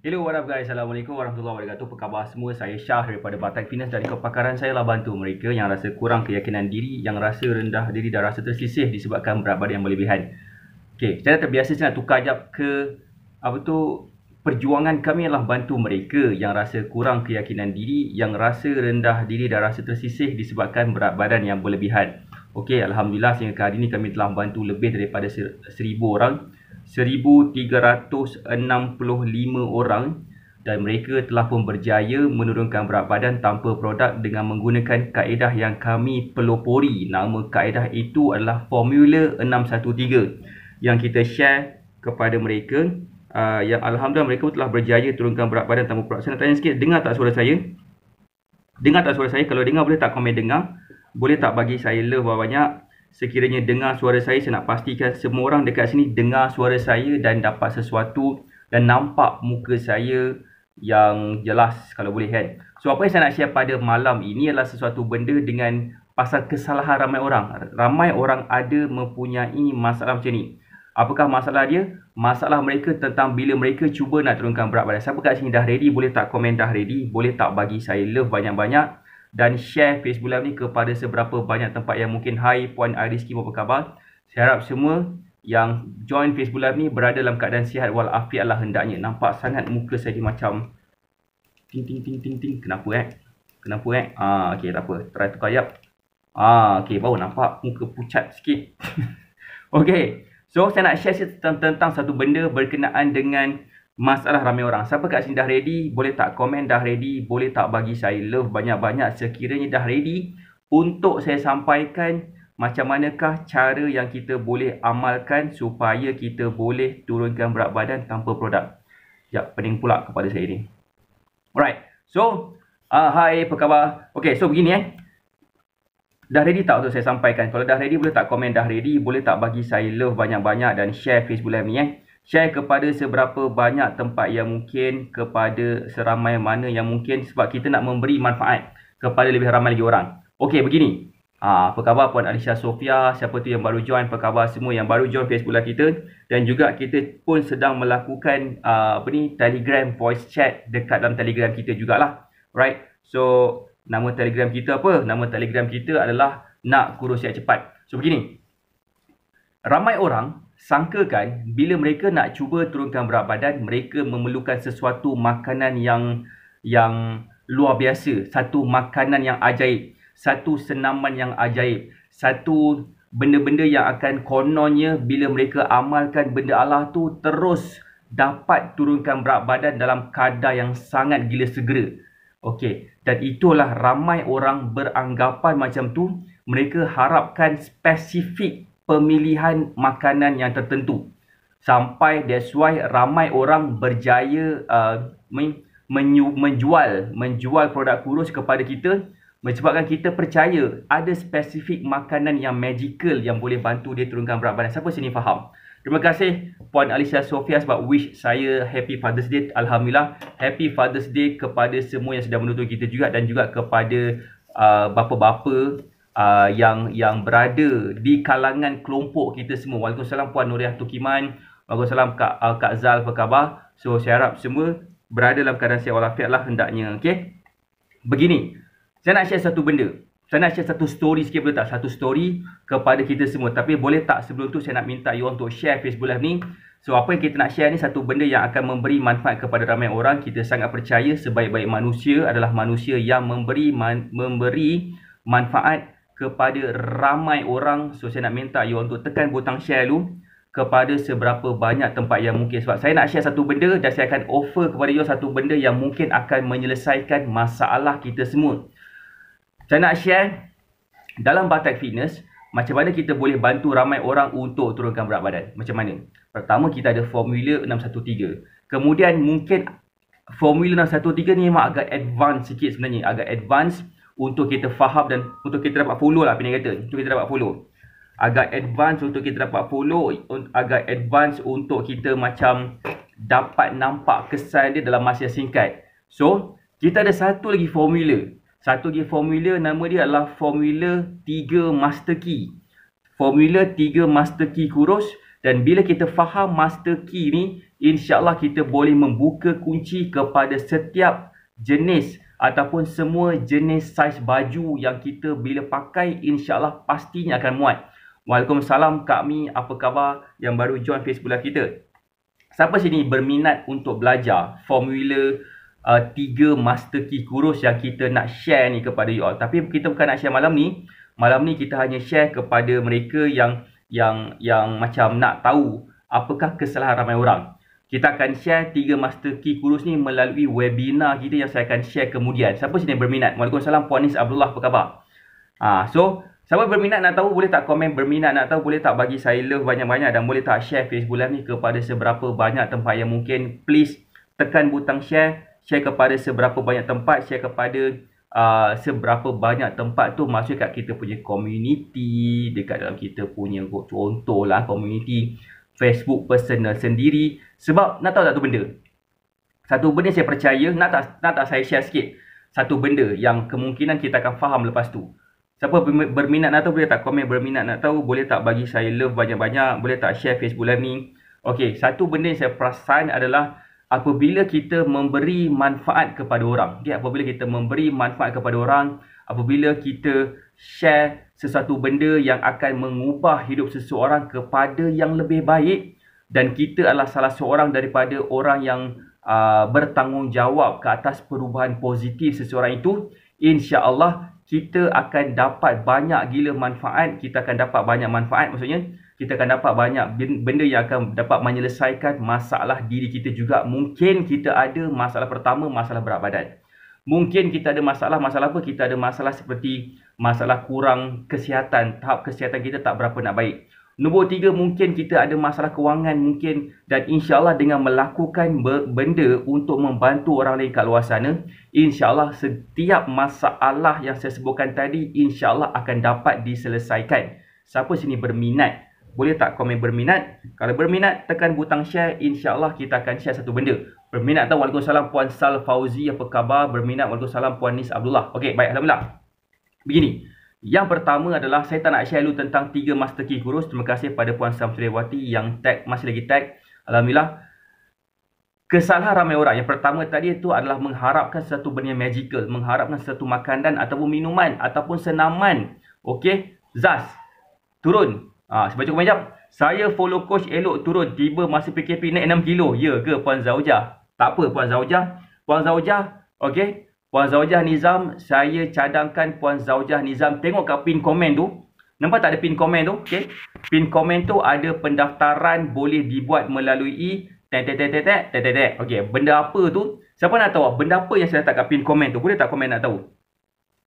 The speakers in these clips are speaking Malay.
Hello, what up guys? Assalamualaikum warahmatullahi wabarakatuh. Apa khabar semua? Saya Syah daripada Batang finans dan kepakaran saya lah bantu mereka yang rasa kurang keyakinan diri, yang rasa rendah diri dan rasa tersisih disebabkan berat badan yang berlebihan. Okay, saya dah terbiasa saya nak tukar jap ke apa tu perjuangan kami lah bantu mereka yang rasa kurang keyakinan diri, yang rasa rendah diri dan rasa tersisih disebabkan berat badan yang berlebihan. Okay, Alhamdulillah sehingga hari ini kami telah bantu lebih daripada seribu orang 1,365 orang dan mereka telah pun berjaya menurunkan berat badan tanpa produk dengan menggunakan kaedah yang kami pelopori. Nama kaedah itu adalah Formula 613 yang kita share kepada mereka. Uh, yang Alhamdulillah mereka telah berjaya turunkan berat badan tanpa produk. Saya nak tanya sikit, dengar tak suara saya? Dengar tak suara saya? Kalau dengar boleh tak komen dengar? Boleh tak bagi saya love banyak-banyak? sekiranya dengar suara saya saya nak pastikan semua orang dekat sini dengar suara saya dan dapat sesuatu dan nampak muka saya yang jelas kalau boleh kan. So apa yang saya nak share pada malam ini adalah sesuatu benda dengan pasal kesalahan ramai orang. Ramai orang ada mempunyai masalah macam ni. Apakah masalah dia? Masalah mereka tentang bila mereka cuba nak turunkan berat badan. Siapa kat sini dah ready? Boleh tak komen dah ready? Boleh tak bagi saya love banyak-banyak? dan share Facebook Live ni kepada seberapa banyak tempat yang mungkin Hai Puan Ariski apa khabar saya harap semua yang join Facebook Live ni berada dalam keadaan sihat walafiat lah hendaknya nampak sangat muka saya ni macam ting ting ting ting ting kenapa eh kenapa eh ah okey tak apa try tukar yap ah okey baru nampak muka pucat sikit okey so saya nak share tentang, tentang satu benda berkenaan dengan masalah ramai orang. Siapa kat sini dah ready? Boleh tak komen dah ready? Boleh tak bagi saya love banyak-banyak sekiranya dah ready untuk saya sampaikan macam manakah cara yang kita boleh amalkan supaya kita boleh turunkan berat badan tanpa produk. Sekejap, pening pula kepada saya ni. Alright, so, uh, ah, hi, apa khabar? Okay, so begini eh. Dah ready tak untuk saya sampaikan? Kalau dah ready, boleh tak komen dah ready? Boleh tak bagi saya love banyak-banyak dan share Facebook Live ni eh? share kepada seberapa banyak tempat yang mungkin kepada seramai mana yang mungkin sebab kita nak memberi manfaat kepada lebih ramai lagi orang. Okey, begini. Ah, apa khabar Puan Alicia Sofia? Siapa tu yang baru join? Apa khabar semua yang baru join Facebook Live kita? Dan juga kita pun sedang melakukan ah, apa ni Telegram voice chat dekat dalam Telegram kita jugalah. Right? So, nama Telegram kita apa? Nama Telegram kita adalah nak kurus siap cepat. So begini. Ramai orang sangkakan bila mereka nak cuba turunkan berat badan mereka memerlukan sesuatu makanan yang yang luar biasa satu makanan yang ajaib satu senaman yang ajaib satu benda-benda yang akan kononnya bila mereka amalkan benda Allah tu terus dapat turunkan berat badan dalam kadar yang sangat gila segera okey dan itulah ramai orang beranggapan macam tu mereka harapkan spesifik pemilihan makanan yang tertentu sampai that's why ramai orang berjaya uh, men- menjual menjual produk kurus kepada kita menyebabkan kita percaya ada spesifik makanan yang magical yang boleh bantu dia turunkan berat badan siapa sini faham terima kasih puan Alicia Sofia sebab wish saya happy father's day alhamdulillah happy father's day kepada semua yang sedang menonton kita juga dan juga kepada uh, bapa-bapa uh, yang yang berada di kalangan kelompok kita semua. Waalaikumsalam puan Nuriah Tukiman. Waalaikumsalam Kak uh, Kak Zal apa So saya harap semua berada dalam keadaan sihat walafiat lah hendaknya. Okay, Begini. Saya nak share satu benda. Saya nak share satu story sikit boleh tak? Satu story kepada kita semua. Tapi boleh tak sebelum tu saya nak minta you untuk share Facebook Live ni. So apa yang kita nak share ni satu benda yang akan memberi manfaat kepada ramai orang. Kita sangat percaya sebaik-baik manusia adalah manusia yang memberi man- memberi manfaat kepada ramai orang so saya nak minta you untuk tekan butang share dulu kepada seberapa banyak tempat yang mungkin sebab saya nak share satu benda dan saya akan offer kepada you satu benda yang mungkin akan menyelesaikan masalah kita semua saya nak share dalam batak fitness macam mana kita boleh bantu ramai orang untuk turunkan berat badan macam mana pertama kita ada formula 613 kemudian mungkin formula 613 ni memang agak advance sikit sebenarnya agak advance untuk kita faham dan untuk kita dapat follow lah pening kata untuk kita dapat follow agak advance untuk kita dapat follow agak advance untuk kita macam dapat nampak kesan dia dalam masa yang singkat so kita ada satu lagi formula satu lagi formula nama dia adalah formula 3 master key formula 3 master key kurus dan bila kita faham master key ni insyaallah kita boleh membuka kunci kepada setiap jenis ataupun semua jenis saiz baju yang kita bila pakai insyaAllah pastinya akan muat. Waalaikumsalam Kak Mi, apa khabar yang baru join Facebook Live kita? Siapa sini berminat untuk belajar formula uh, tiga master key kurus yang kita nak share ni kepada you all? Tapi kita bukan nak share malam ni. Malam ni kita hanya share kepada mereka yang yang yang macam nak tahu apakah kesalahan ramai orang kita akan share tiga master key kurus ni melalui webinar kita yang saya akan share kemudian. Siapa sini berminat? Waalaikumsalam Puan Nis Abdullah, apa khabar? ha, so siapa berminat nak tahu boleh tak komen berminat nak tahu boleh tak bagi saya love banyak-banyak dan boleh tak share Facebook live ni kepada seberapa banyak tempat yang mungkin please tekan butang share, share kepada seberapa banyak tempat, share kepada uh, seberapa banyak tempat tu masuk kat kita punya community, dekat dalam kita punya contoh lah community. Facebook personal sendiri sebab nak tahu satu benda. Satu benda saya percaya nak tak nak tak saya share sikit. Satu benda yang kemungkinan kita akan faham lepas tu. Siapa berminat nak tahu boleh tak komen berminat nak tahu boleh tak bagi saya love banyak-banyak boleh tak share Facebook live ni. Okey, satu benda yang saya perasan adalah apabila kita memberi manfaat kepada orang. Okay, apabila kita memberi manfaat kepada orang, apabila kita share sesuatu benda yang akan mengubah hidup seseorang kepada yang lebih baik dan kita adalah salah seorang daripada orang yang uh, bertanggungjawab ke atas perubahan positif seseorang itu insya-Allah kita akan dapat banyak gila manfaat kita akan dapat banyak manfaat maksudnya kita akan dapat banyak benda yang akan dapat menyelesaikan masalah diri kita juga mungkin kita ada masalah pertama masalah berat badan Mungkin kita ada masalah, masalah apa? Kita ada masalah seperti masalah kurang kesihatan, tahap kesihatan kita tak berapa nak baik. Nombor tiga, mungkin kita ada masalah kewangan mungkin dan insya Allah dengan melakukan benda untuk membantu orang lain kat luar sana, insya Allah setiap masalah yang saya sebutkan tadi, insya Allah akan dapat diselesaikan. Siapa sini berminat? Boleh tak komen berminat? Kalau berminat, tekan butang share. InsyaAllah kita akan share satu benda. Berminat tau. Waalaikumsalam Puan Sal Fauzi. Apa khabar? Berminat. Waalaikumsalam Puan Nis Abdullah. Okey, baik. Alhamdulillah. Begini. Yang pertama adalah saya tak nak share dulu tentang tiga master key kurus. Terima kasih pada Puan Sam Samsuriwati yang tag. Masih lagi tag. Alhamdulillah. Kesalahan ramai orang. Yang pertama tadi itu adalah mengharapkan satu benda magical. Mengharapkan satu makanan ataupun minuman ataupun senaman. Okey. Zaz. Turun. Ha, sebab cukup banyak. Saya follow coach elok turun. Tiba masa PKP naik 6 kilo. Ya ke Puan Zaujah? Tak apa Puan Zaujah. Puan Zaujah, okey. Puan Zaujah Nizam, saya cadangkan Puan Zaujah Nizam tengok kat pin komen tu. Nampak tak ada pin komen tu? Okey. Pin komen tu ada pendaftaran boleh dibuat melalui tet tet tet tet tet tet. Okey, benda apa tu? Siapa nak tahu benda apa yang saya letak kat pin komen tu? Boleh tak komen nak tahu?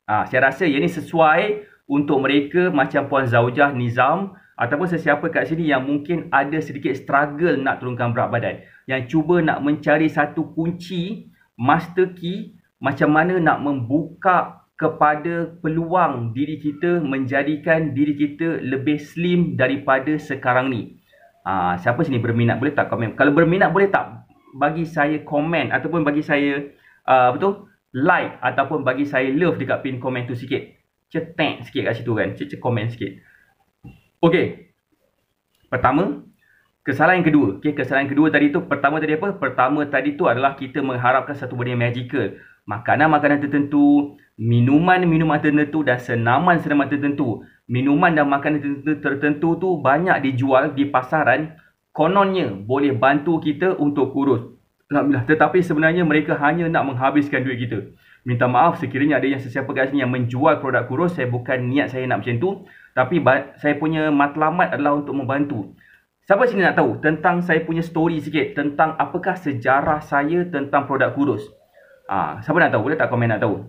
Ah, ha, saya rasa yang ni sesuai untuk mereka macam Puan Zaujah Nizam ataupun sesiapa kat sini yang mungkin ada sedikit struggle nak turunkan berat badan yang cuba nak mencari satu kunci master key macam mana nak membuka kepada peluang diri kita menjadikan diri kita lebih slim daripada sekarang ni. Ha, siapa sini berminat boleh tak komen? Kalau berminat boleh tak bagi saya komen ataupun bagi saya uh, apa tu? like ataupun bagi saya love dekat pin komen tu sikit. Cetek sikit kat situ kan. Cetek komen sikit. Okey. Pertama, kesalahan yang kedua. okay kesalahan yang kedua tadi tu pertama tadi apa? Pertama tadi tu adalah kita mengharapkan satu benda yang magical. Makanan-makanan tertentu, minuman-minuman tertentu dan senaman-senaman tertentu. Minuman dan makanan tertentu, tertentu tu banyak dijual di pasaran kononnya boleh bantu kita untuk kurus. Alhamdulillah. Tetapi sebenarnya mereka hanya nak menghabiskan duit kita. Minta maaf sekiranya ada yang sesiapa kat sini yang menjual produk kurus. Saya bukan niat saya nak macam tu. Tapi saya punya matlamat adalah untuk membantu. Siapa sini nak tahu tentang saya punya story sikit tentang apakah sejarah saya tentang produk kurus? Ah, siapa nak tahu? Boleh tak komen nak tahu?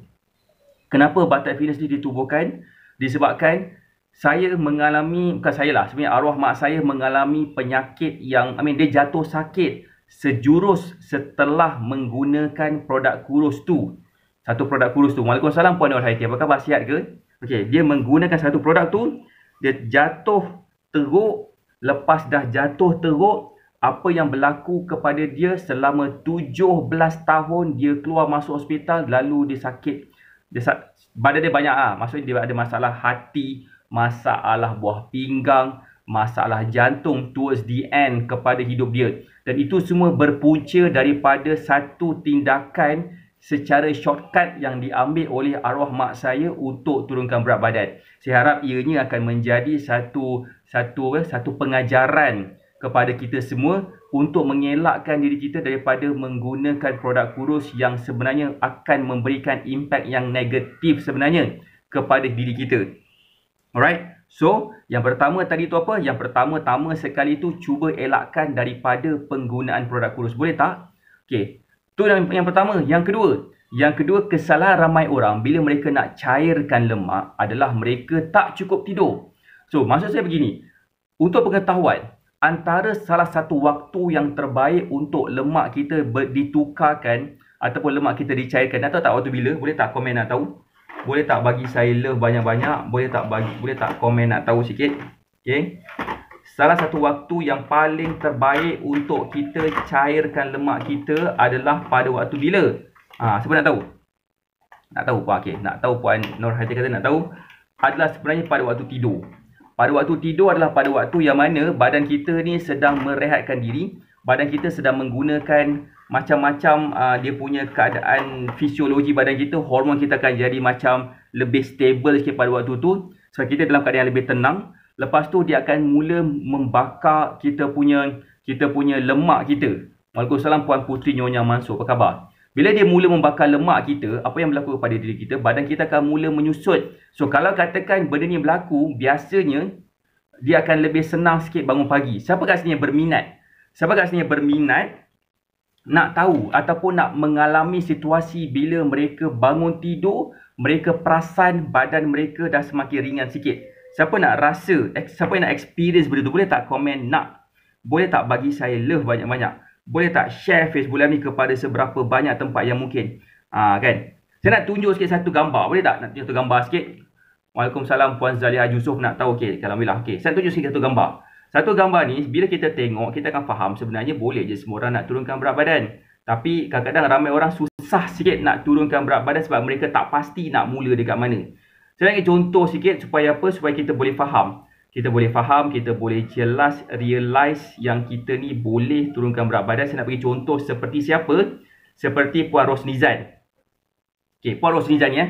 Kenapa Batak Fitness ni ditubuhkan? Disebabkan saya mengalami, bukan saya lah, sebenarnya arwah mak saya mengalami penyakit yang, I mean, dia jatuh sakit sejurus setelah menggunakan produk kurus tu. Satu produk kurus tu. Waalaikumsalam Puan Nur Haiti. Apa khabar? Sihat ke? Okay, dia menggunakan satu produk tu, dia jatuh teruk lepas dah jatuh teruk apa yang berlaku kepada dia selama 17 tahun dia keluar masuk hospital lalu dia sakit dia sak- badan dia banyak ah maksudnya dia ada masalah hati masalah buah pinggang masalah jantung towards the end kepada hidup dia dan itu semua berpunca daripada satu tindakan secara shortcut yang diambil oleh arwah mak saya untuk turunkan berat badan. Saya harap ianya akan menjadi satu satu satu pengajaran kepada kita semua untuk mengelakkan diri kita daripada menggunakan produk kurus yang sebenarnya akan memberikan impak yang negatif sebenarnya kepada diri kita. Alright? So, yang pertama tadi tu apa? Yang pertama-tama sekali tu cuba elakkan daripada penggunaan produk kurus. Boleh tak? Okay, Tu yang, yang pertama. Yang kedua. Yang kedua, kesalahan ramai orang bila mereka nak cairkan lemak adalah mereka tak cukup tidur. So, maksud saya begini. Untuk pengetahuan, antara salah satu waktu yang terbaik untuk lemak kita ditukarkan ataupun lemak kita dicairkan. Nak tahu tak waktu bila? Boleh tak komen nak tahu? Boleh tak bagi saya love banyak-banyak? Boleh tak bagi? Boleh tak komen nak tahu sikit? Okay. Salah satu waktu yang paling terbaik untuk kita cairkan lemak kita adalah pada waktu bila? Ha, siapa nak tahu? Nak tahu Puan? Okay. Nak tahu Puan Nur Hati kata nak tahu? Adalah sebenarnya pada waktu tidur. Pada waktu tidur adalah pada waktu yang mana badan kita ni sedang merehatkan diri. Badan kita sedang menggunakan macam-macam uh, dia punya keadaan fisiologi badan kita. Hormon kita akan jadi macam lebih stable sikit pada waktu tu. Sebab kita dalam keadaan yang lebih tenang lepas tu dia akan mula membakar kita punya kita punya lemak kita. Waalaikumsalam puan putri Nyonya Mansur, apa khabar? Bila dia mula membakar lemak kita, apa yang berlaku kepada diri kita? Badan kita akan mula menyusut. So kalau katakan benda ni berlaku, biasanya dia akan lebih senang sikit bangun pagi. Siapa kat sini yang berminat? Siapa kat sini yang berminat nak tahu ataupun nak mengalami situasi bila mereka bangun tidur, mereka perasan badan mereka dah semakin ringan sikit. Siapa nak rasa, siapa nak experience benda tu boleh tak komen nak? Boleh tak bagi saya love banyak-banyak? Boleh tak share Facebook Live ni kepada seberapa banyak tempat yang mungkin? Ah kan? Saya nak tunjuk sikit satu gambar. Boleh tak nak tunjuk satu gambar sikit? Waalaikumsalam Puan Zaliha Yusof nak tahu. Okey, Alhamdulillah. Okey, saya tunjuk sikit satu gambar. Satu gambar ni, bila kita tengok, kita akan faham sebenarnya boleh je semua orang nak turunkan berat badan. Tapi kadang-kadang ramai orang susah sikit nak turunkan berat badan sebab mereka tak pasti nak mula dekat mana. Saya nak contoh sikit supaya apa? Supaya kita boleh faham. Kita boleh faham, kita boleh jelas realize yang kita ni boleh turunkan berat badan. Saya nak bagi contoh seperti siapa? Seperti Puan Rosnizan. Okey, Puan Rosnizan ya. Eh.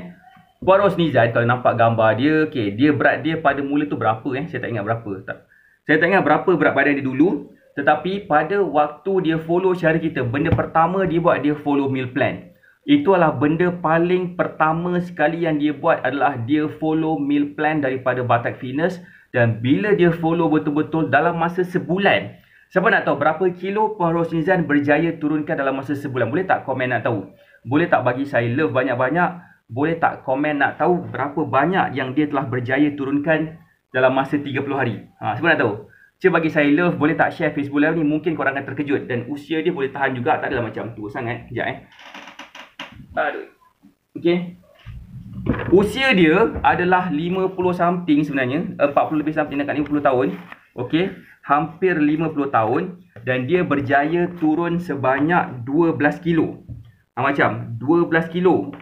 Puan Rosnizan kalau nampak gambar dia, okey, dia berat dia pada mula tu berapa eh? Saya tak ingat berapa. Tak. Saya tak ingat berapa berat badan dia dulu. Tetapi pada waktu dia follow cara kita, benda pertama dia buat dia follow meal plan. Itu adalah benda paling pertama sekali yang dia buat adalah dia follow meal plan daripada Batak Fitness dan bila dia follow betul-betul dalam masa sebulan. Siapa nak tahu berapa kilo Puan Rosni berjaya turunkan dalam masa sebulan? Boleh tak komen nak tahu? Boleh tak bagi saya love banyak-banyak? Boleh tak komen nak tahu berapa banyak yang dia telah berjaya turunkan dalam masa 30 hari? Ha, siapa nak tahu? Cuba bagi saya love, boleh tak share Facebook live ni? Mungkin korang akan terkejut dan usia dia boleh tahan juga. Tak adalah macam tua sangat. Sekejap eh. Aduh. Okey. Usia dia adalah 50 something sebenarnya, 40 eh, lebih something dekat 50 tahun. Okay, hampir 50 tahun dan dia berjaya turun sebanyak 12 kilo. Ha, macam 12 kilo.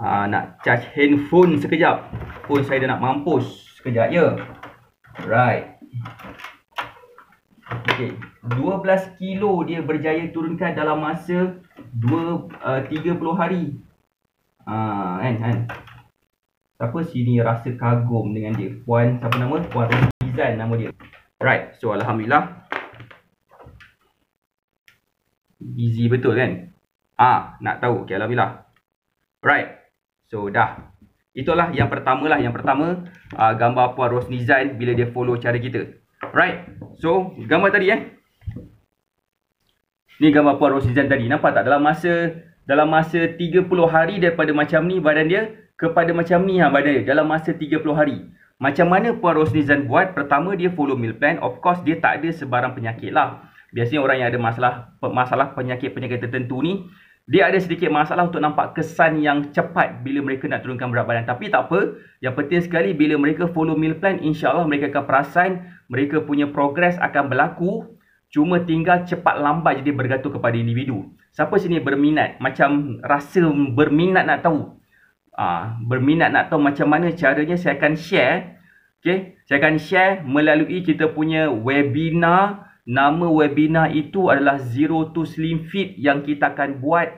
Ha, nak charge handphone sekejap. Phone saya dah nak mampus sekejap ya. Right. Okey, 12 kilo dia berjaya turunkan dalam masa 2 uh, 30 hari. Ah, uh, kan, kan. Siapa sini rasa kagum dengan dia? Puan siapa nama? Puan Rizan nama dia. Right. So alhamdulillah. Easy betul kan? Ah, nak tahu. Okey, alhamdulillah. Right. So dah. Itulah yang pertamalah, yang pertama uh, gambar Puan Rosnizan bila dia follow cara kita. Right. So, gambar tadi eh. Ni gambar Puan Rosizan tadi. Nampak tak dalam masa dalam masa 30 hari daripada macam ni badan dia kepada macam ni ha badan dia dalam masa 30 hari. Macam mana Puan Rosnizan buat? Pertama dia follow meal plan. Of course dia tak ada sebarang penyakit lah. Biasanya orang yang ada masalah masalah penyakit-penyakit tertentu ni dia ada sedikit masalah untuk nampak kesan yang cepat bila mereka nak turunkan berat badan. Tapi tak apa. Yang penting sekali bila mereka follow meal plan insyaAllah mereka akan perasan mereka punya progres akan berlaku cuma tinggal cepat lambat jadi bergantung kepada individu siapa sini berminat macam rasa berminat nak tahu ah berminat nak tahu macam mana caranya saya akan share okay? saya akan share melalui kita punya webinar nama webinar itu adalah zero to slim fit yang kita akan buat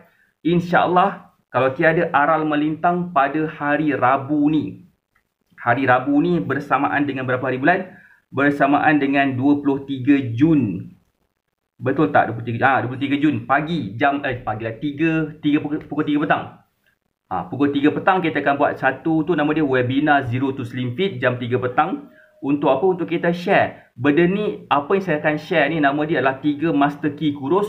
insyaallah kalau tiada aral melintang pada hari Rabu ni hari Rabu ni bersamaan dengan berapa hari bulan bersamaan dengan 23 Jun. Betul tak 23 ah ha, 23 Jun pagi jam eh pagi lah 3 3 pukul, pukul 3 petang. Ah ha, pukul 3 petang kita akan buat satu tu nama dia webinar Zero to Slim Fit jam 3 petang untuk apa untuk kita share. Benda ni apa yang saya akan share ni nama dia adalah 3 master key kurus.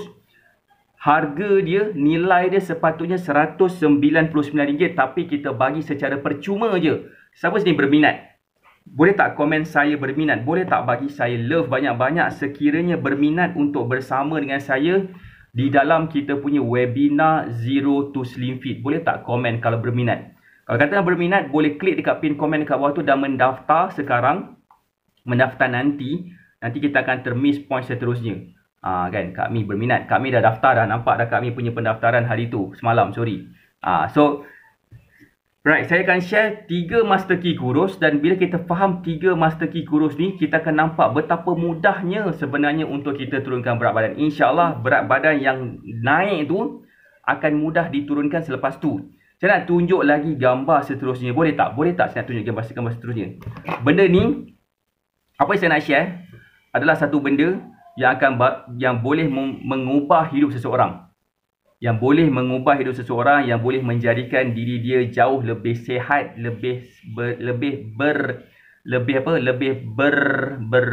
Harga dia nilai dia sepatutnya RM199 tapi kita bagi secara percuma je. Siapa sini berminat? Boleh tak komen saya berminat? Boleh tak bagi saya love banyak-banyak sekiranya berminat untuk bersama dengan saya di dalam kita punya webinar Zero to Slim Fit? Boleh tak komen kalau berminat? Kalau kata berminat, boleh klik dekat pin komen dekat bawah tu dan mendaftar sekarang. Mendaftar nanti. Nanti kita akan termiss point seterusnya. Ah ha, kan, kami berminat. Kami dah daftar dah. Nampak dah kami punya pendaftaran hari tu. Semalam, sorry. Ah so, Right, saya akan share tiga master key kurus dan bila kita faham tiga master key kurus ni, kita akan nampak betapa mudahnya sebenarnya untuk kita turunkan berat badan. InsyaAllah, berat badan yang naik tu akan mudah diturunkan selepas tu. Saya nak tunjuk lagi gambar seterusnya. Boleh tak? Boleh tak saya nak tunjuk gambar, gambar seterusnya? Benda ni, apa yang saya nak share adalah satu benda yang akan yang boleh mengubah hidup seseorang yang boleh mengubah hidup seseorang yang boleh menjadikan diri dia jauh lebih sehat, lebih ber, lebih ber lebih apa lebih ber ber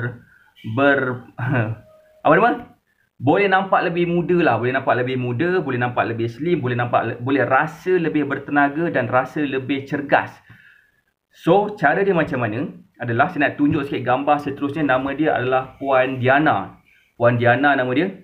ber apa nama boleh nampak lebih muda lah boleh nampak lebih muda boleh nampak lebih slim boleh nampak boleh rasa lebih bertenaga dan rasa lebih cergas so cara dia macam mana adalah saya nak tunjuk sikit gambar seterusnya nama dia adalah puan Diana puan Diana nama dia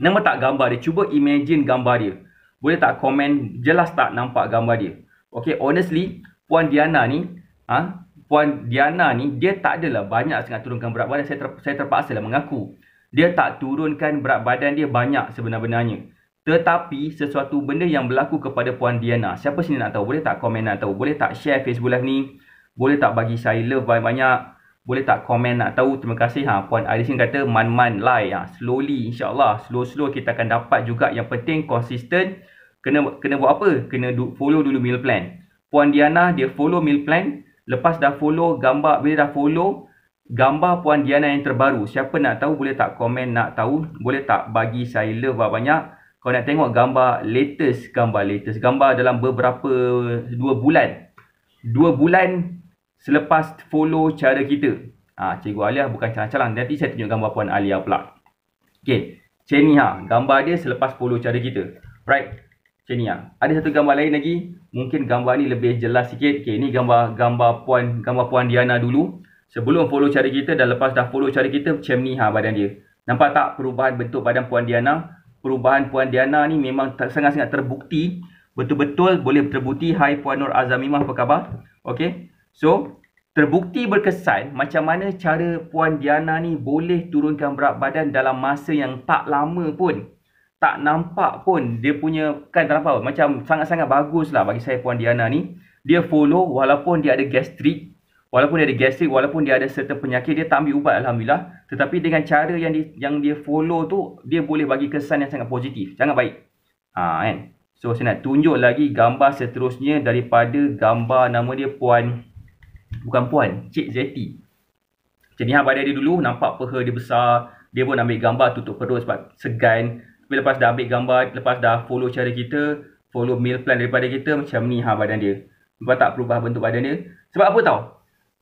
Nama tak gambar dia. Cuba imagine gambar dia. Boleh tak komen jelas tak nampak gambar dia. Okay, honestly, Puan Diana ni, ha? Puan Diana ni, dia tak adalah banyak sangat turunkan berat badan. Saya, ter, saya terpaksa lah mengaku. Dia tak turunkan berat badan dia banyak sebenarnya. Tetapi, sesuatu benda yang berlaku kepada Puan Diana. Siapa sini nak tahu? Boleh tak komen nak tahu? Boleh tak share Facebook Live ni? Boleh tak bagi saya love banyak-banyak? boleh tak komen nak tahu terima kasih ha puan Arisin kata man-man lai ha slowly insyaallah slow-slow kita akan dapat juga yang penting konsisten kena kena buat apa kena du- follow dulu meal plan puan Diana dia follow meal plan lepas dah follow gambar bila dah follow gambar puan Diana yang terbaru siapa nak tahu boleh tak komen nak tahu boleh tak bagi saya love banyak kau nak tengok gambar latest gambar latest gambar dalam beberapa dua bulan dua bulan selepas follow cara kita. Ah, ha, Cikgu Alia bukan calang-calang. Nanti saya tunjukkan gambar Puan Alia pula. Okay. Macam ni ha. Gambar dia selepas follow cara kita. Right. Macam ni ha. Ada satu gambar lain lagi. Mungkin gambar ni lebih jelas sikit. Okay. Ni gambar gambar Puan gambar puan Diana dulu. Sebelum follow cara kita dan lepas dah follow cara kita. Macam ni ha badan dia. Nampak tak perubahan bentuk badan Puan Diana? Perubahan Puan Diana ni memang sangat-sangat terbukti. Betul-betul boleh terbukti. Hai Puan Nur Azamimah apa khabar? Okay. So, terbukti berkesan macam mana cara Puan Diana ni boleh turunkan berat badan dalam masa yang tak lama pun. Tak nampak pun dia punya, kan tak nampak macam sangat-sangat bagus lah bagi saya Puan Diana ni. Dia follow walaupun dia ada gastrik, walaupun dia ada gastrik, walaupun dia ada certain penyakit, dia tak ambil ubat Alhamdulillah. Tetapi dengan cara yang, di, yang dia follow tu, dia boleh bagi kesan yang sangat positif. Sangat baik. Ha, kan? So saya nak tunjuk lagi gambar seterusnya daripada gambar nama dia Puan Bukan puan, Cik Zeti. Macam ni pada dia dulu, nampak peha dia besar. Dia pun ambil gambar tutup perut sebab segan. Tapi lepas dah ambil gambar, lepas dah follow cara kita, follow meal plan daripada kita, macam ni ha badan dia. Nampak tak perubah bentuk badan dia? Sebab apa tahu?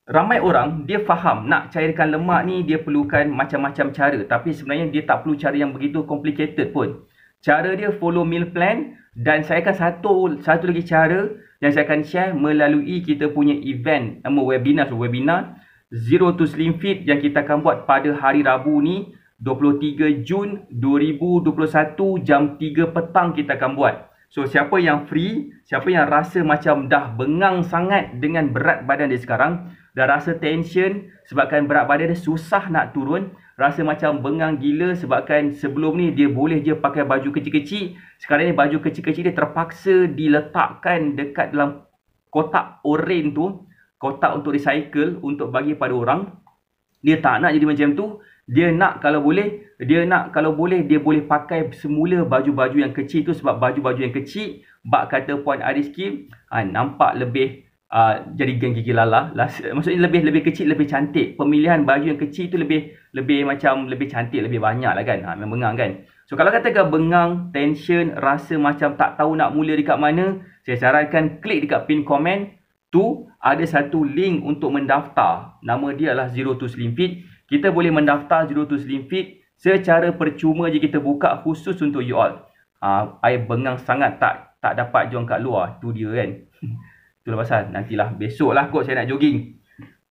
Ramai orang, dia faham nak cairkan lemak ni, dia perlukan macam-macam cara. Tapi sebenarnya dia tak perlu cara yang begitu complicated pun. Cara dia follow meal plan dan saya akan satu satu lagi cara yang saya akan share melalui kita punya event nama webinar so webinar Zero to Slim Fit yang kita akan buat pada hari Rabu ni 23 Jun 2021 jam 3 petang kita akan buat. So siapa yang free, siapa yang rasa macam dah bengang sangat dengan berat badan dia sekarang, dah rasa tension sebabkan berat badan dia susah nak turun, rasa macam bengang gila sebabkan sebelum ni dia boleh je pakai baju kecil-kecil sekarang ni baju kecil-kecil dia terpaksa diletakkan dekat dalam kotak oren tu kotak untuk recycle untuk bagi pada orang dia tak nak jadi macam tu dia nak kalau boleh dia nak kalau boleh dia boleh pakai semula baju-baju yang kecil tu sebab baju-baju yang kecil bak kata puan Aris Kim ha, nampak lebih uh, jadi geng gigi lala lah, maksudnya lebih lebih kecil lebih cantik pemilihan baju yang kecil tu lebih lebih macam lebih cantik lebih banyak lah kan ha, memang bengang kan so kalau katakan bengang tension rasa macam tak tahu nak mula dekat mana saya sarankan klik dekat pin komen tu ada satu link untuk mendaftar nama dia adalah Zero to Slim Fit kita boleh mendaftar Zero to Slim Fit secara percuma je kita buka khusus untuk you all Ah, uh, air bengang sangat tak tak dapat jual kat luar tu dia kan Itulah pasal. Nantilah besok lah kot saya nak jogging.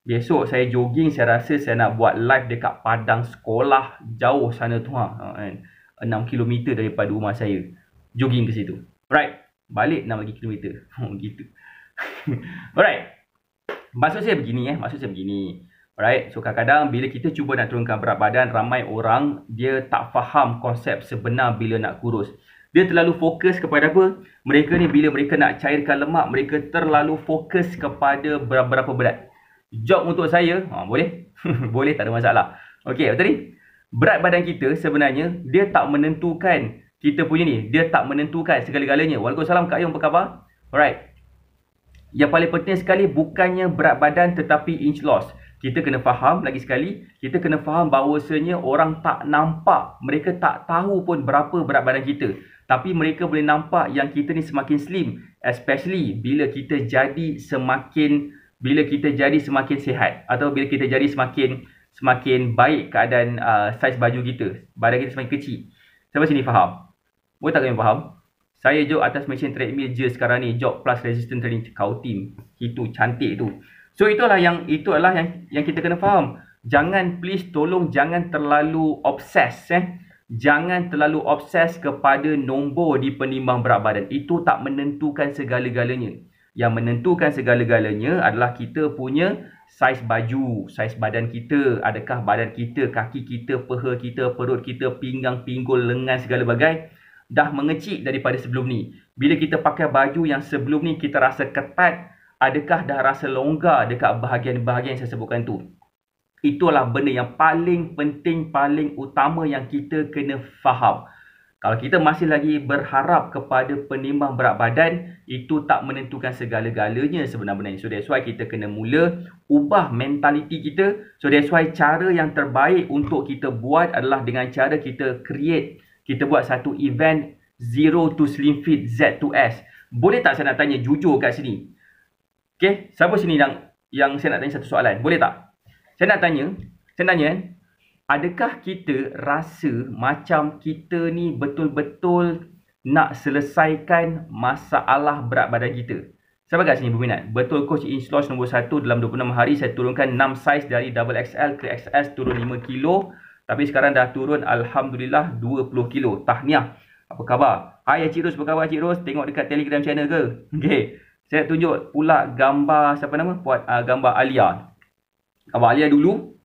Besok saya jogging saya rasa saya nak buat live dekat padang sekolah jauh sana tu ha. ha kan? 6 km daripada rumah saya. Jogging ke situ. Right. Balik 6 lagi kilometer. Oh, gitu. Alright. Maksud saya begini eh. Maksud saya begini. Alright. So kadang-kadang bila kita cuba nak turunkan berat badan, ramai orang dia tak faham konsep sebenar bila nak kurus dia terlalu fokus kepada apa? Mereka ni bila mereka nak cairkan lemak, mereka terlalu fokus kepada berapa berapa berat. Job untuk saya, ha, boleh? boleh, tak ada masalah. Okey, betul ni? Berat badan kita sebenarnya, dia tak menentukan kita punya ni. Dia tak menentukan segala-galanya. Waalaikumsalam, Kak Yong, apa khabar? Alright. Yang paling penting sekali, bukannya berat badan tetapi inch loss. Kita kena faham lagi sekali, kita kena faham bahawasanya orang tak nampak, mereka tak tahu pun berapa berat badan kita. Tapi mereka boleh nampak yang kita ni semakin slim Especially bila kita jadi semakin Bila kita jadi semakin sihat Atau bila kita jadi semakin Semakin baik keadaan uh, saiz baju kita Badan kita semakin kecil Siapa sini faham? Boleh tak kami faham? Saya jog atas mesin treadmill je sekarang ni Jog plus resistance training kau tim Itu cantik tu So itulah yang itu adalah yang yang kita kena faham. Jangan please tolong jangan terlalu obses eh jangan terlalu obses kepada nombor di penimbang berat badan. Itu tak menentukan segala-galanya. Yang menentukan segala-galanya adalah kita punya saiz baju, saiz badan kita, adakah badan kita, kaki kita, peha kita, perut kita, pinggang, pinggul, lengan segala bagai dah mengecik daripada sebelum ni. Bila kita pakai baju yang sebelum ni kita rasa ketat, adakah dah rasa longgar dekat bahagian-bahagian yang saya sebutkan tu? Itulah benda yang paling penting, paling utama yang kita kena faham. Kalau kita masih lagi berharap kepada penimbang berat badan, itu tak menentukan segala-galanya sebenarnya. So that's why kita kena mula ubah mentaliti kita. So that's why cara yang terbaik untuk kita buat adalah dengan cara kita create, kita buat satu event Zero to Slim Fit Z2S. Boleh tak saya nak tanya jujur kat sini? Okay, siapa sini yang yang saya nak tanya satu soalan? Boleh tak? Saya nak tanya, saya tanya kan, adakah kita rasa macam kita ni betul-betul nak selesaikan masalah berat badan kita? Siapa kat sini berminat? Betul coach inch loss nombor 1 dalam 26 hari saya turunkan 6 saiz dari double XL ke XS turun 5 kilo tapi sekarang dah turun Alhamdulillah 20 kilo. Tahniah. Apa khabar? Hai Encik Ros, apa khabar Encik Ros? Tengok dekat telegram channel ke? Okay. Saya tunjuk pula gambar siapa nama? Puan, uh, gambar Alia. Abang Alia dulu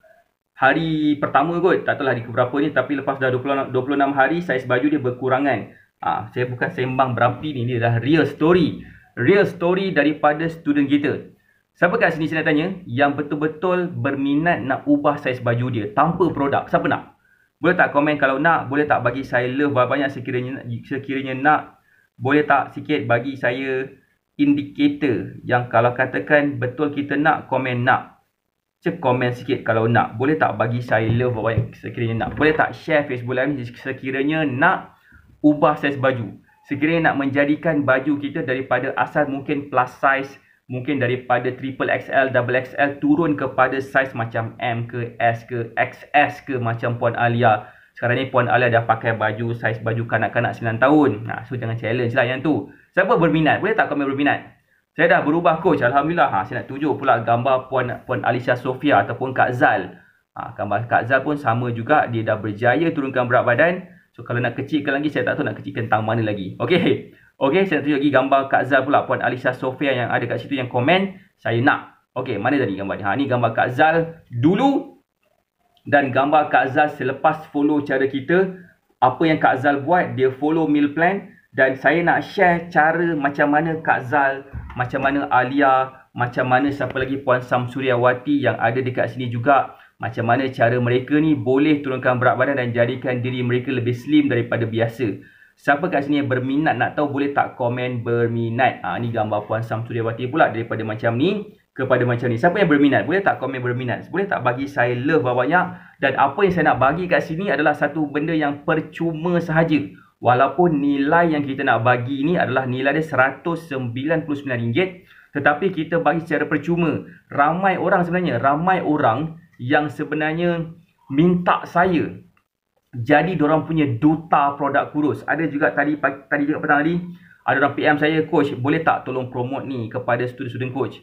Hari pertama kot, tak tahu lah hari keberapa ni Tapi lepas dah 20, 26 hari, saiz baju dia berkurangan ha, Saya bukan sembang berapi ni, ni adalah real story Real story daripada student kita Siapa kat sini saya nak tanya Yang betul-betul berminat nak ubah saiz baju dia Tanpa produk, siapa nak? Boleh tak komen kalau nak Boleh tak bagi saya love banyak-banyak sekiranya, sekiranya nak Boleh tak sikit bagi saya indikator Yang kalau katakan betul kita nak, komen nak Cik komen sikit kalau nak. Boleh tak bagi saya love orang yang sekiranya nak. Boleh tak share Facebook Live ni sekiranya nak ubah size baju. Sekiranya nak menjadikan baju kita daripada asal mungkin plus size. Mungkin daripada triple XL, double XL turun kepada size macam M ke S ke XS ke macam Puan Alia. Sekarang ni Puan Alia dah pakai baju size baju kanak-kanak 9 tahun. Nah, ha, so jangan challenge lah yang tu. Siapa berminat? Boleh tak komen berminat? Saya dah berubah coach. Alhamdulillah. Ha, saya nak tuju pula gambar Puan Puan Alicia Sofia ataupun Kak Zal. Ha, gambar Kak Zal pun sama juga. Dia dah berjaya turunkan berat badan. So kalau nak kecilkan lagi, saya tak tahu nak kecilkan tang mana lagi. Okay. Okay, saya nak tunjuk lagi gambar Kak Zal pula. Puan Alicia Sofia yang ada kat situ yang komen. Saya nak. Okay, mana tadi gambar ni? Ha, ni gambar Kak Zal dulu. Dan gambar Kak Zal selepas follow cara kita. Apa yang Kak Zal buat, dia follow meal plan dan saya nak share cara macam mana Kak Zal, macam mana Alia, macam mana siapa lagi Puan Sam Samsuriawati yang ada dekat sini juga macam mana cara mereka ni boleh turunkan berat badan dan jadikan diri mereka lebih slim daripada biasa. Siapa kat sini yang berminat nak tahu boleh tak komen berminat. Ah ha, ni gambar Puan Sam Samsuriawati pula daripada macam ni kepada macam ni. Siapa yang berminat boleh tak komen berminat. Boleh tak bagi saya love banyak-banyak dan apa yang saya nak bagi kat sini adalah satu benda yang percuma sahaja walaupun nilai yang kita nak bagi ni adalah nilai dia RM199 tetapi kita bagi secara percuma ramai orang sebenarnya ramai orang yang sebenarnya minta saya jadi orang punya duta produk kurus ada juga tadi tadi juga petang tadi ada orang PM saya coach boleh tak tolong promote ni kepada student-student coach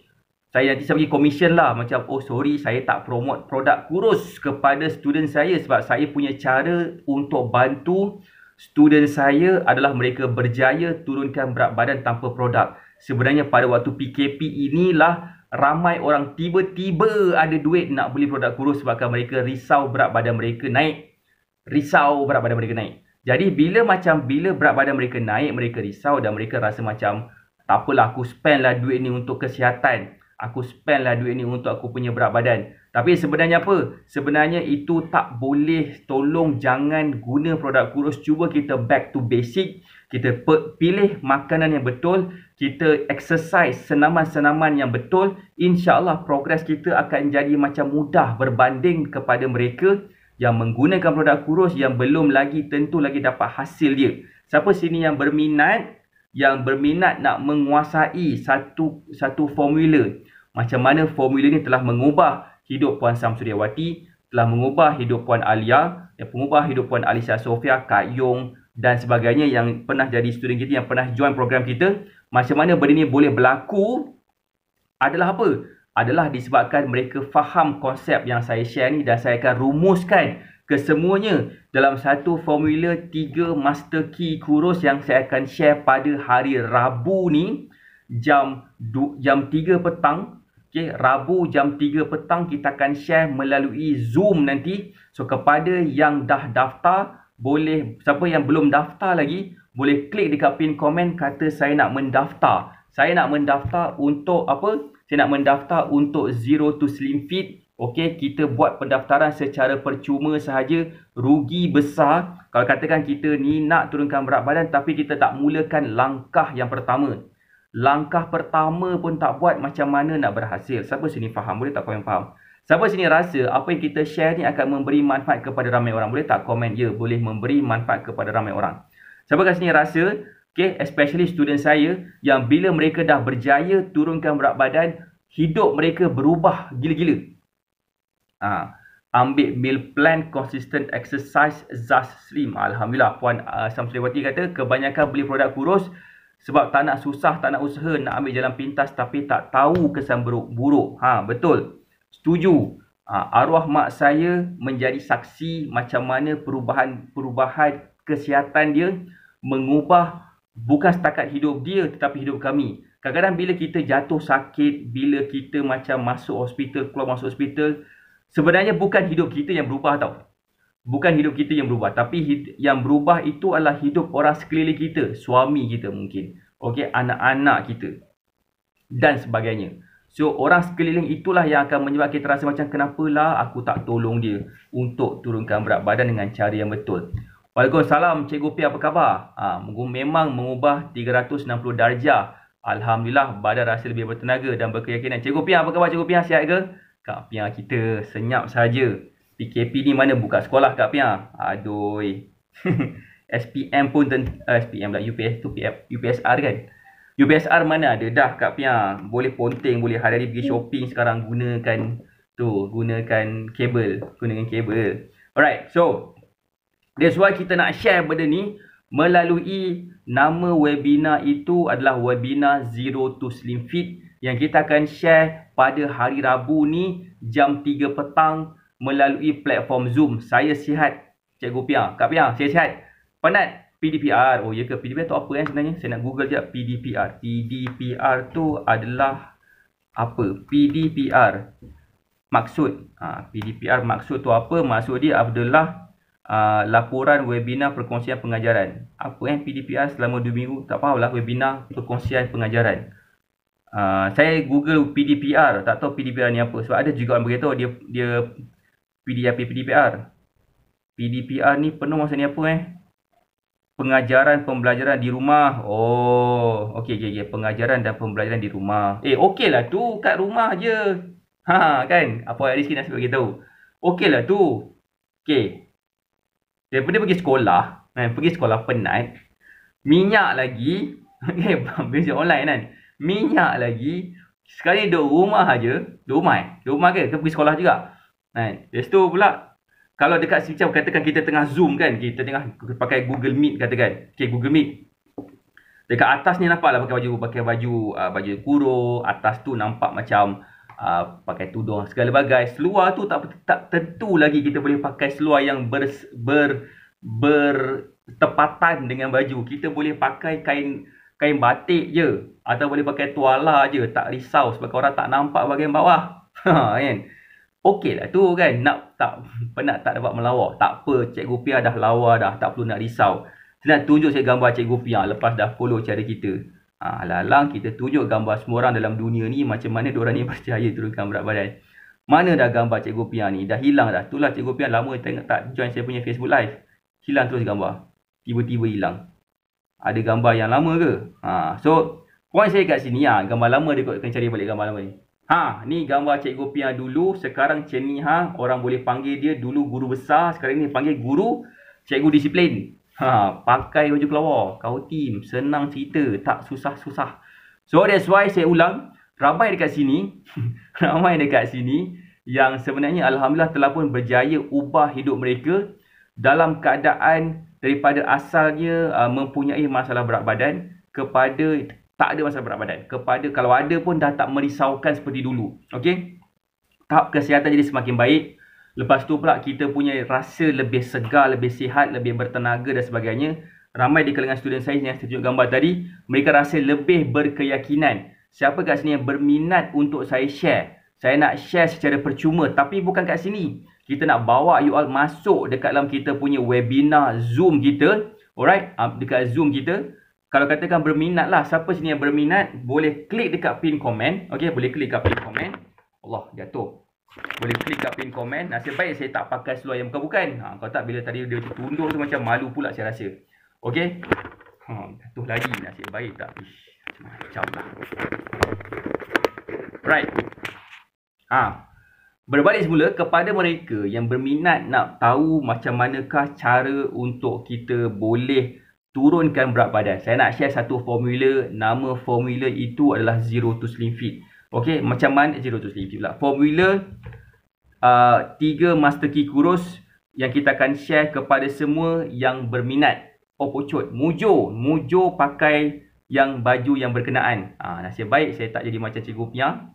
saya nanti saya bagi commission lah macam oh sorry saya tak promote produk kurus kepada student saya sebab saya punya cara untuk bantu student saya adalah mereka berjaya turunkan berat badan tanpa produk. Sebenarnya pada waktu PKP inilah ramai orang tiba-tiba ada duit nak beli produk kurus sebabkan mereka risau berat badan mereka naik. Risau berat badan mereka naik. Jadi bila macam bila berat badan mereka naik, mereka risau dan mereka rasa macam tak apalah aku spend lah duit ni untuk kesihatan. Aku spend lah duit ni untuk aku punya berat badan. Tapi sebenarnya apa? Sebenarnya itu tak boleh tolong jangan guna produk kurus. Cuba kita back to basic. Kita pilih makanan yang betul. Kita exercise senaman-senaman yang betul. InsyaAllah progres kita akan jadi macam mudah berbanding kepada mereka yang menggunakan produk kurus yang belum lagi tentu lagi dapat hasil dia. Siapa sini yang berminat? Yang berminat nak menguasai satu satu formula. Macam mana formula ni telah mengubah hidup Puan Sam Samsudiawati telah mengubah hidup Puan Alia, yang mengubah hidup Puan Alisa Sofia, Kak Yong dan sebagainya yang pernah jadi student kita, yang pernah join program kita. Macam mana benda ni boleh berlaku adalah apa? Adalah disebabkan mereka faham konsep yang saya share ni dan saya akan rumuskan kesemuanya dalam satu formula tiga master key kurus yang saya akan share pada hari Rabu ni jam jam 3 petang Okey, Rabu jam 3 petang kita akan share melalui Zoom nanti. So kepada yang dah daftar, boleh siapa yang belum daftar lagi, boleh klik dekat pin komen kata saya nak mendaftar. Saya nak mendaftar untuk apa? Saya nak mendaftar untuk Zero to Slim Fit. Okey, kita buat pendaftaran secara percuma sahaja. Rugi besar kalau katakan kita ni nak turunkan berat badan tapi kita tak mulakan langkah yang pertama langkah pertama pun tak buat macam mana nak berhasil. Siapa sini faham? Boleh tak komen faham? Siapa sini rasa apa yang kita share ni akan memberi manfaat kepada ramai orang? Boleh tak komen? Ya, boleh memberi manfaat kepada ramai orang. Siapa kat sini rasa, okay, especially student saya yang bila mereka dah berjaya turunkan berat badan, hidup mereka berubah gila-gila. Ha, ambil meal plan consistent exercise zas slim alhamdulillah puan uh, Samsuliwati kata kebanyakan beli produk kurus sebab tak nak susah, tak nak usaha nak ambil jalan pintas tapi tak tahu kesan buruk. buruk. Ha, betul. Setuju. Ha, arwah mak saya menjadi saksi macam mana perubahan-perubahan kesihatan dia mengubah bukan setakat hidup dia tetapi hidup kami. Kadang-kadang bila kita jatuh sakit, bila kita macam masuk hospital, keluar masuk hospital, sebenarnya bukan hidup kita yang berubah tau bukan hidup kita yang berubah tapi hid- yang berubah itu adalah hidup orang sekeliling kita suami kita mungkin okey anak-anak kita dan sebagainya so orang sekeliling itulah yang akan menyebabkan kita rasa macam kenapalah aku tak tolong dia untuk turunkan berat badan dengan cara yang betul Waalaikumsalam Cikgu Pi apa khabar? Ah ha, memang mengubah 360 darjah. Alhamdulillah badan rasa lebih bertenaga dan berkeyakinan. Cikgu Pi apa khabar? Cikgu Pi sihat ke? Kak Pi kita senyap saja. PKP ni mana buka sekolah kat Pia? Aduh. Eh. SPM pun ten, uh, eh, SPM lah UPS tu PF, UPSR kan. UPSR mana ada dah kat Pia. Boleh ponting, boleh hari-hari pergi shopping sekarang gunakan tu, gunakan kabel, gunakan kabel. Alright, so that's why kita nak share benda ni melalui nama webinar itu adalah webinar Zero to Slim Fit yang kita akan share pada hari Rabu ni jam 3 petang melalui platform Zoom. Saya sihat, Cikgu Pia. Kak Pia, saya sihat. Penat? PDPR. Oh, ya ke? PDPR tu apa kan sebenarnya? Saya nak google je PDPR. PDPR tu adalah apa? PDPR. Maksud. Ha, PDPR maksud tu apa? Maksud dia adalah Uh, laporan webinar perkongsian pengajaran Apa yang eh, PDPR selama 2 minggu Tak faham lah webinar perkongsian pengajaran uh, Saya google PDPR Tak tahu PDPR ni apa Sebab ada juga orang beritahu Dia dia PDRP PDPR. PDPR ni penuh masa ni apa eh? Pengajaran pembelajaran di rumah. Oh, okey okey okey, pengajaran dan pembelajaran di rumah. Eh, lah tu kat rumah je. Ha, kan? Apa yang Rizki nak sebut kita tahu. Okeylah tu. Okey. Daripada pergi sekolah, eh, pergi sekolah penat. Minyak lagi, okey, eh, belajar online kan. Minyak lagi, sekali duduk rumah aja, duduk rumah eh? Duduk rumah ke? Kita pergi sekolah juga. Kan? Lepas tu pula kalau dekat si macam katakan kita tengah zoom kan, kita tengah pakai Google Meet katakan. Okey Google Meet. Dekat atas ni nampak lah pakai baju pakai baju uh, baju kurung, atas tu nampak macam uh, pakai tudung segala bagai. Seluar tu tak, tak tentu lagi kita boleh pakai seluar yang ber, ber, ber tepatan dengan baju. Kita boleh pakai kain kain batik je atau boleh pakai tuala je, tak risau sebab orang tak nampak bahagian bawah. Ha kan. Okey lah tu kan nak tak penat tak dapat melawak tak apa cikgu Pia dah lawa dah tak perlu nak risau saya nak tunjuk saya gambar cikgu Pia lepas dah follow cara kita ah ha, kita tunjuk gambar semua orang dalam dunia ni macam mana diorang ni percaya turunkan berat badan mana dah gambar cikgu Pia ni dah hilang dah itulah cikgu Pia lama tengok tak join saya punya Facebook live hilang terus gambar tiba-tiba hilang ada gambar yang lama ke ah ha, so poin saya kat sini ah ha, gambar lama dia kena cari balik gambar lama ni Ha, ni gambar Cikgu Pia dulu. Sekarang Cik ni ha, orang boleh panggil dia dulu guru besar. Sekarang ni panggil guru Cikgu Disiplin. Ha, pakai baju kelawar. Kau tim. Senang cerita. Tak susah-susah. So that's why saya ulang. Ramai dekat sini. ramai dekat sini. Yang sebenarnya Alhamdulillah telah pun berjaya ubah hidup mereka. Dalam keadaan daripada asalnya uh, mempunyai masalah berat badan. Kepada tak ada masalah berat badan. Kepada kalau ada pun dah tak merisaukan seperti dulu. Okey? Tahap kesihatan jadi semakin baik. Lepas tu pula kita punya rasa lebih segar, lebih sihat, lebih bertenaga dan sebagainya. Ramai di kalangan student saya yang saya tunjuk gambar tadi, mereka rasa lebih berkeyakinan. Siapa kat sini yang berminat untuk saya share? Saya nak share secara percuma tapi bukan kat sini. Kita nak bawa you all masuk dekat dalam kita punya webinar Zoom kita. Alright, ah, dekat Zoom kita kalau katakan berminat lah, siapa sini yang berminat, boleh klik dekat pin komen. Okey, boleh klik dekat pin komen. Allah, jatuh. Boleh klik dekat pin komen. Nasib baik saya tak pakai seluar yang bukan-bukan. Ha, kalau tak, bila tadi dia tertunduk tu macam malu pula saya rasa. Okey? Ha, jatuh lagi nasib baik tak? Ish, macam lah. Right. Ha. Berbalik semula kepada mereka yang berminat nak tahu macam manakah cara untuk kita boleh turunkan berat badan. Saya nak share satu formula, nama formula itu adalah zero to slim fit. Okey, macam mana zero to slim fit pula? Formula uh, tiga master key kurus yang kita akan share kepada semua yang berminat. Oppo oh, chot, mujo, mujo pakai yang baju yang berkenaan. Ah, ha, nasib baik saya tak jadi macam cikgu punya.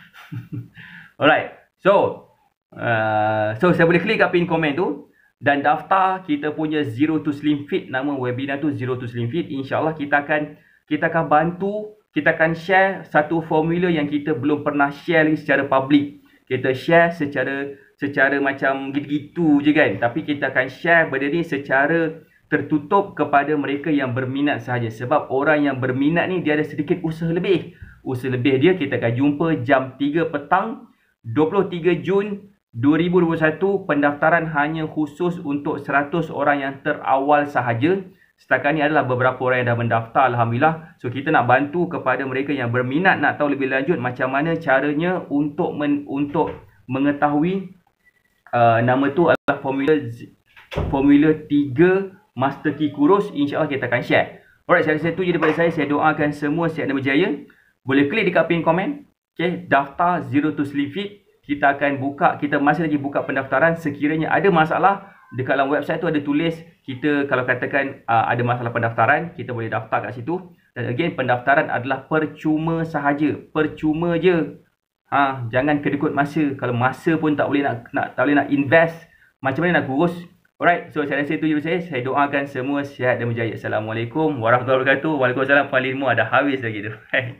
Alright. So, uh, so saya boleh klik kat pin komen tu dan daftar kita punya Zero to Slim Fit nama webinar tu Zero to Slim Fit insyaallah kita akan kita akan bantu kita akan share satu formula yang kita belum pernah share lagi secara public kita share secara secara macam gitu-gitu je kan tapi kita akan share benda ni secara tertutup kepada mereka yang berminat sahaja sebab orang yang berminat ni dia ada sedikit usaha lebih usaha lebih dia kita akan jumpa jam 3 petang 23 Jun 2021 pendaftaran hanya khusus untuk 100 orang yang terawal sahaja. Setakat ini adalah beberapa orang yang dah mendaftar Alhamdulillah. So kita nak bantu kepada mereka yang berminat nak tahu lebih lanjut macam mana caranya untuk men, untuk mengetahui uh, nama tu adalah formula formula 3 master key kurus insyaAllah kita akan share. Alright, saya rasa itu je daripada saya. Saya doakan semua sihat dan berjaya. Boleh klik dekat pin komen. Okay, daftar zero to sleep fit kita akan buka kita masih lagi buka pendaftaran sekiranya ada masalah dekat dalam website tu ada tulis kita kalau katakan uh, ada masalah pendaftaran kita boleh daftar kat situ dan again pendaftaran adalah percuma sahaja percuma je ha jangan kedekut masa kalau masa pun tak boleh nak, nak tak boleh nak invest macam mana nak kurus alright so saya rasa itu je saya saya doakan semua sihat dan berjaya assalamualaikum warahmatullahi wabarakatuh waalaikumsalam paling mu ada habis lagi tu